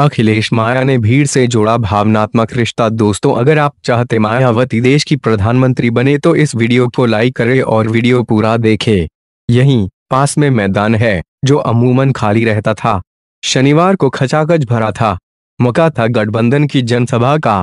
अखिलेश माया ने भीड़ से जोड़ा भावनात्मक रिश्ता दोस्तों अगर आप चाहते मायावती देश की प्रधानमंत्री बने तो इस वीडियो को लाइक करें और वीडियो पूरा देखें। यहीं पास में मैदान है जो अमूमन खाली रहता था शनिवार को खचाखच भरा था मौका था गठबंधन की जनसभा का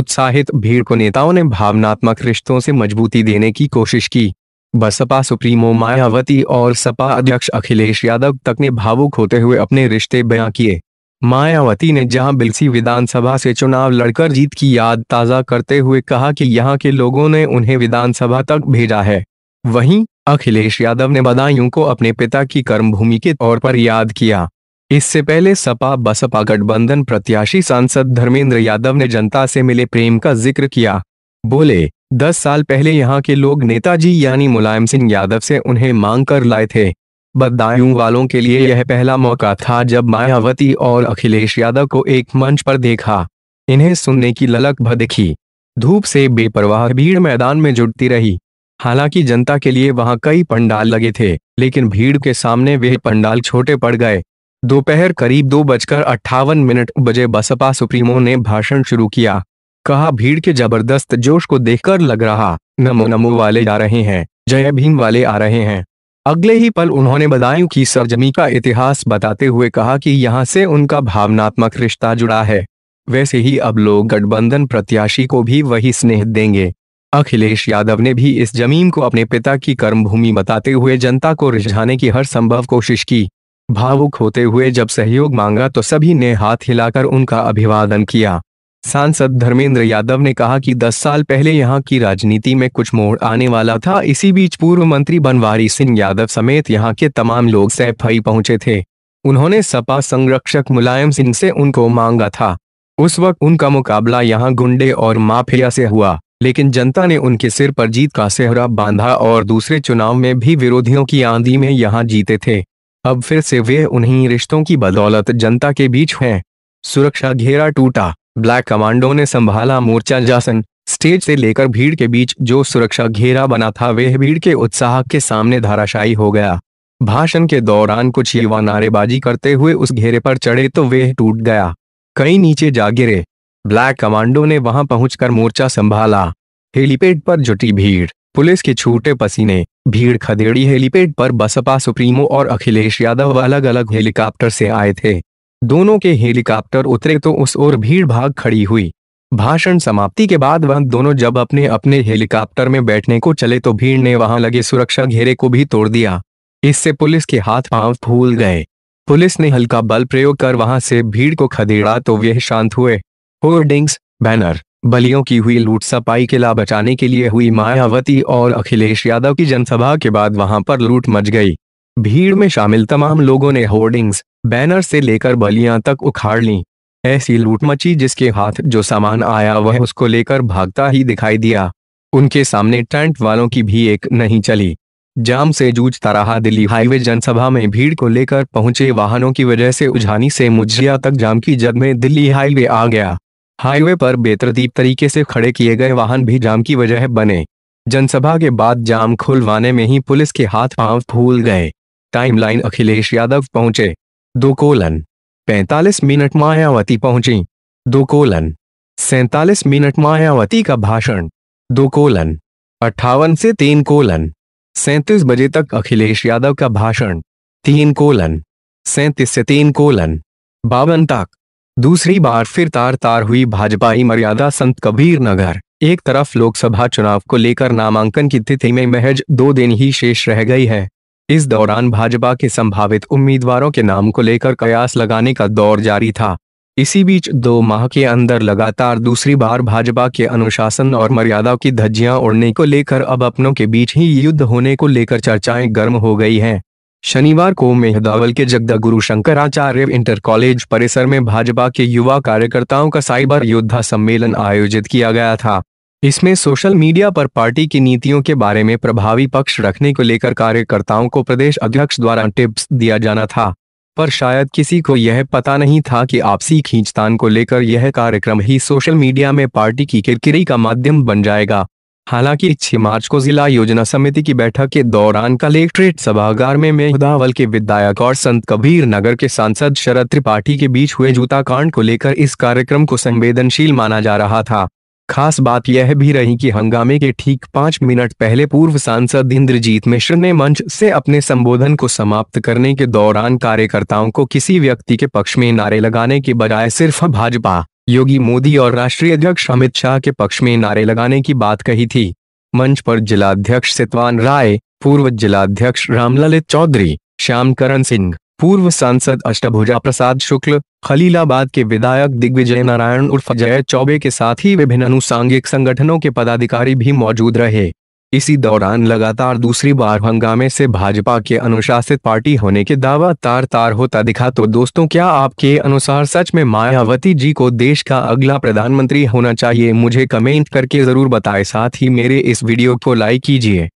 उत्साहित भीड़ को नेताओं ने भावनात्मक रिश्तों से मजबूती देने की कोशिश की बसपा सुप्रीमो मायावती और सपा अध्यक्ष अखिलेश यादव तक ने भावुक होते हुए अपने रिश्ते बयां किए मायावती ने जहां बिलसी विधानसभा से चुनाव लड़कर जीत की याद ताज़ा करते हुए कहा कि यहां के लोगों ने उन्हें विधानसभा तक भेजा है वहीं अखिलेश यादव ने बदायूं को अपने पिता की कर्मभूमि के तौर पर याद किया इससे पहले सपा बसपा गठबंधन प्रत्याशी सांसद धर्मेंद्र यादव ने जनता से मिले प्रेम का जिक्र किया बोले दस साल पहले यहाँ के लोग नेताजी यानी मुलायम सिंह यादव से उन्हें मांग कर लाए थे बदायूं वालों के लिए यह पहला मौका था जब मायावती और अखिलेश यादव को एक मंच पर देखा इन्हें सुनने की ललक भ दिखी धूप से बेपरवाह भीड़ मैदान में जुटती रही हालांकि जनता के लिए वहां कई पंडाल लगे थे लेकिन भीड़ के सामने वे पंडाल छोटे पड़ गए दोपहर करीब दो बजकर अट्ठावन मिनट बजे बसपा सुप्रीमो ने भाषण शुरू किया कहा भीड़ के जबरदस्त जोश को देखकर लग रहा नमो नमो वाले जा रहे हैं जय भीम वाले आ रहे हैं अगले ही पल उन्होंने बदायूं की सरजमी का इतिहास बताते हुए कहा कि यहां से उनका भावनात्मक रिश्ता जुड़ा है वैसे ही अब लोग गठबंधन प्रत्याशी को भी वही स्नेह देंगे अखिलेश यादव ने भी इस जमीन को अपने पिता की कर्मभूमि बताते हुए जनता को रिझाने की हर संभव कोशिश की भावुक होते हुए जब सहयोग मांगा तो सभी ने हाथ हिलाकर उनका अभिवादन किया सांसद धर्मेंद्र यादव ने कहा कि 10 साल पहले यहां की राजनीति में कुछ मोड़ आने वाला था इसी बीच पूर्व मंत्री बनवारी सिंह यादव समेत यहां के तमाम लोग सैफई पहुंचे थे उन्होंने सपा संरक्षक मुलायम सिंह से उनको मांगा था उस वक्त उनका मुकाबला यहां गुंडे और माफिया से हुआ लेकिन जनता ने उनके सिर पर जीत का सेहरा बांधा और दूसरे चुनाव में भी विरोधियों की आंधी में यहाँ जीते थे अब फिर से वे उन्हीं रिश्तों की बदौलत जनता के बीच है सुरक्षा घेरा टूटा ब्लैक कमांडो ने संभाला मोर्चा जासन स्टेज से लेकर भीड़ के बीच जो सुरक्षा घेरा बना था वह भीड़ के उत्साह के सामने धाराशायी हो गया भाषण के दौरान कुछ युवा नारेबाजी करते हुए उस घेरे पर चढ़े तो वे टूट गया कई नीचे जा गिरे ब्लैक कमांडो ने वहां पहुंचकर मोर्चा संभाला हेलीपेड पर जुटी भीड़ पुलिस के छूटे पसीने भीड़ खदेड़ी हेलीपेड पर बसपा सुप्रीमो और अखिलेश यादव अलग अलग हेलीकॉप्टर से आए थे दोनों के हेलीकॉप्टर उतरे तो उस ओर भीड़ भाग खड़ी हुई भाषण समाप्ति के बाद वह दोनों जब अपने अपने हेलीकॉप्टर में बैठने को चले तो भीड़ ने वहां लगे सुरक्षा घेरे को भी तोड़ दिया इससे पुलिस के हाथ पांव फूल गए पुलिस ने हल्का बल प्रयोग कर वहां से भीड़ को खदेड़ा तो वे शांत हुए होर्डिंग्स बैनर बलियों की हुई लूट सपाई किला बचाने के लिए हुई मायावती और अखिलेश यादव की जनसभा के बाद वहां पर लूट मच गई भीड़ में शामिल तमाम लोगों ने होर्डिंग्स बैनर से लेकर बलियां तक उखाड़ ली ऐसी लूट मची जिसके हाथ जो सामान आया वह उसको लेकर भागता ही दिखाई दिया उनके सामने टेंट वालों की भी एक नहीं चली जाम से जूझता रहा दिल्ली हाईवे जनसभा में भीड़ को लेकर पहुंचे वाहनों की वजह से उझानी से मुझिया तक जाम की जद में दिल्ली हाईवे आ गया हाईवे पर बेतरतीब तरीके से खड़े किए गए वाहन भी जाम की वजह बने जनसभा के बाद जाम खुलवाने में ही पुलिस के हाथ पांव फूल गए टाइमलाइन अखिलेश यादव पहुंचे दो कोलन पैंतालीस मिनट मायावती पहुंची दो कोलन सैतालीस मिनट मायावती का भाषण दो कोलन अट्ठावन से तीन कोलन सैतीस बजे तक अखिलेश यादव का भाषण तीन कोलन सैतीस से तीन कोलन बावन तक दूसरी बार फिर तार तार हुई भाजपाई मर्यादा संत कबीर नगर एक तरफ लोकसभा चुनाव को लेकर नामांकन की तिथि में महज दो दिन ही शेष रह गई है इस दौरान भाजपा के संभावित उम्मीदवारों के नाम को लेकर कयास लगाने का दौर जारी था इसी बीच दो माह के अंदर लगातार दूसरी बार भाजपा के अनुशासन और मर्यादा की धज्जियां उड़ने को लेकर अब अपनों के बीच ही युद्ध होने को लेकर चर्चाएं गर्म हो गई हैं शनिवार को मेहदावल के जगदा गुरु शंकराचार्य इंटर कॉलेज परिसर में भाजपा के युवा कार्यकर्ताओं का साइबर योद्धा सम्मेलन आयोजित किया गया था इसमें सोशल मीडिया पर पार्टी की नीतियों के बारे में प्रभावी पक्ष रखने को लेकर कार्यकर्ताओं को प्रदेश अध्यक्ष द्वारा टिप्स दिया जाना था पर शायद किसी को यह पता नहीं था कि आपसी खींचतान को लेकर यह कार्यक्रम ही सोशल मीडिया में पार्टी की किरकिरी का माध्यम बन जाएगा हालांकि छह मार्च को जिला योजना समिति की बैठक के दौरान कलेक्ट्रेट सभागार में मेहदावल के विधायक और संत कबीर नगर के सांसद शरद त्रिपाठी के बीच हुए जूता कांड को लेकर इस कार्यक्रम को संवेदनशील माना जा रहा था खास बात यह भी रही कि हंगामे के ठीक पांच मिनट पहले पूर्व सांसद इंद्रजीत मिश्र ने मंच से अपने संबोधन को समाप्त करने के दौरान कार्यकर्ताओं को किसी व्यक्ति के पक्ष में नारे लगाने के बजाय सिर्फ भाजपा योगी मोदी और राष्ट्रीय अध्यक्ष अमित शाह के पक्ष में नारे लगाने की बात कही थी मंच पर जिलाध्यक्ष सितवान राय पूर्व जिलाध्यक्ष रामललित चौधरी श्यामकरण सिंह पूर्व सांसद अष्टभुजा प्रसाद शुक्ल खलीलाबाद के विधायक दिग्विजय नारायण उर्फ जय चौबे के साथ ही विभिन्न अनुसांगिक संगठनों के पदाधिकारी भी मौजूद रहे इसी दौरान लगातार दूसरी बार हंगामे से भाजपा के अनुशासित पार्टी होने के दावा तार तार होता दिखा तो दोस्तों क्या आपके अनुसार सच में मायावती जी को देश का अगला प्रधानमंत्री होना चाहिए मुझे कमेंट करके जरूर बताएं साथ ही मेरे इस वीडियो को लाइक कीजिए